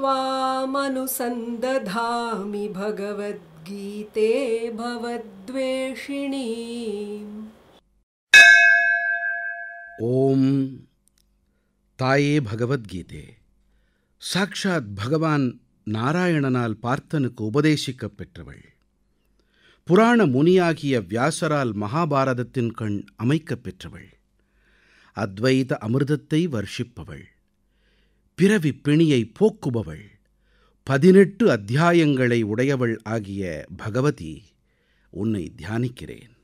त्वामनुसन्दधामि भगवद्गीते भवद्वेषिणी ஓம் தாயே பகவத்கீதே சாக்ஷாத் பகவான் நாராயணனால் பார்த்தனுக்கு உபதேசிக்கப் பெற்றவள் புராண முனியாகிய வியாசரால் மகாபாரதத்தின் கண் அமைக்கப் பெற்றவள் அத்வைத அமிர்தத்தை வர்ஷிப்பவள் பிறவிப் பிணியை போக்குபவள் பதினெட்டு அத்தியாயங்களை உடையவள் ஆகிய பகவதி உன்னை தியானிக்கிறேன்